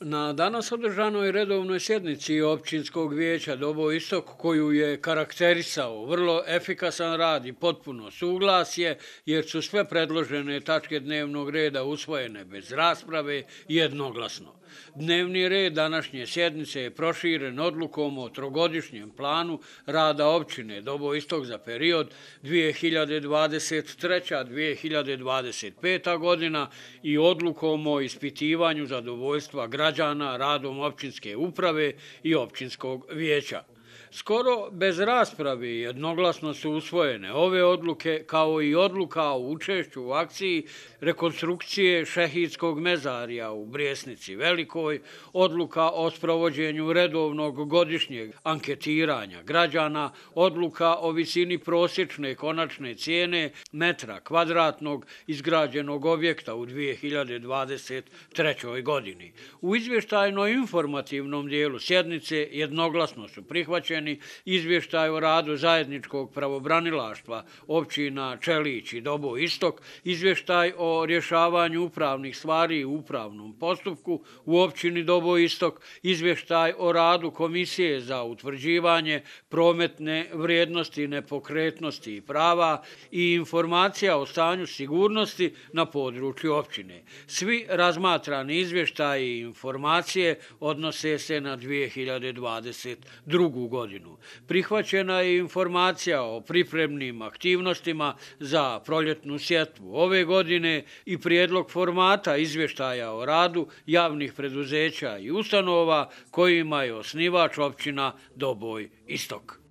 Na danas održanoj redovnoj sjednici općinskog vijeća Dobo Istok, koju je karakterisao vrlo efikasan rad i potpuno suglasje, jer su sve predložene tačke dnevnog reda usvojene bez rasprave jednoglasno. Dnevni red današnje sjednice je proširen odlukom o trogodišnjem planu rada općine Dobo Istok za period 2023. 2025. godina i odlukom o ispitivanju za zadovoljstva građana radom općinske uprave i općinskog vijeća skoro bez rasprave jednoglasno su usvojene ove odluke kao i odluka o učešću u akciji rekonstrukcije šehidskog mezarja u Brjesnici Velikoj, odluka o sprovođenju redovnog godišnjeg anketiranja građana, odluka o visini prosječne konačne cijene metra kvadratnog izgrađenog objekta u 2023. godini. U izvještajno informativnom dijelu sjednice jednoglasno su prihvaćene prihvaćeni izvještaj o radu zajedničkog pravobranilaštva općina Čelić i Dobo Istok, izvještaj o rješavanju upravnih stvari u upravnom postupku u općini Dobo Istok, izvještaj o radu Komisije za utvrđivanje prometne vrijednosti nepokretnosti i prava i informacija o stanju sigurnosti na području općine. Svi razmatrani izvještaji i informacije odnose se na 2022. godinu godinu. Prihvaćena je informacija o pripremnim aktivnostima za proljetnu sjetvu ove godine i prijedlog formata izvještaja o radu javnih preduzeća i ustanova kojima je osnivač općina Doboj Istok.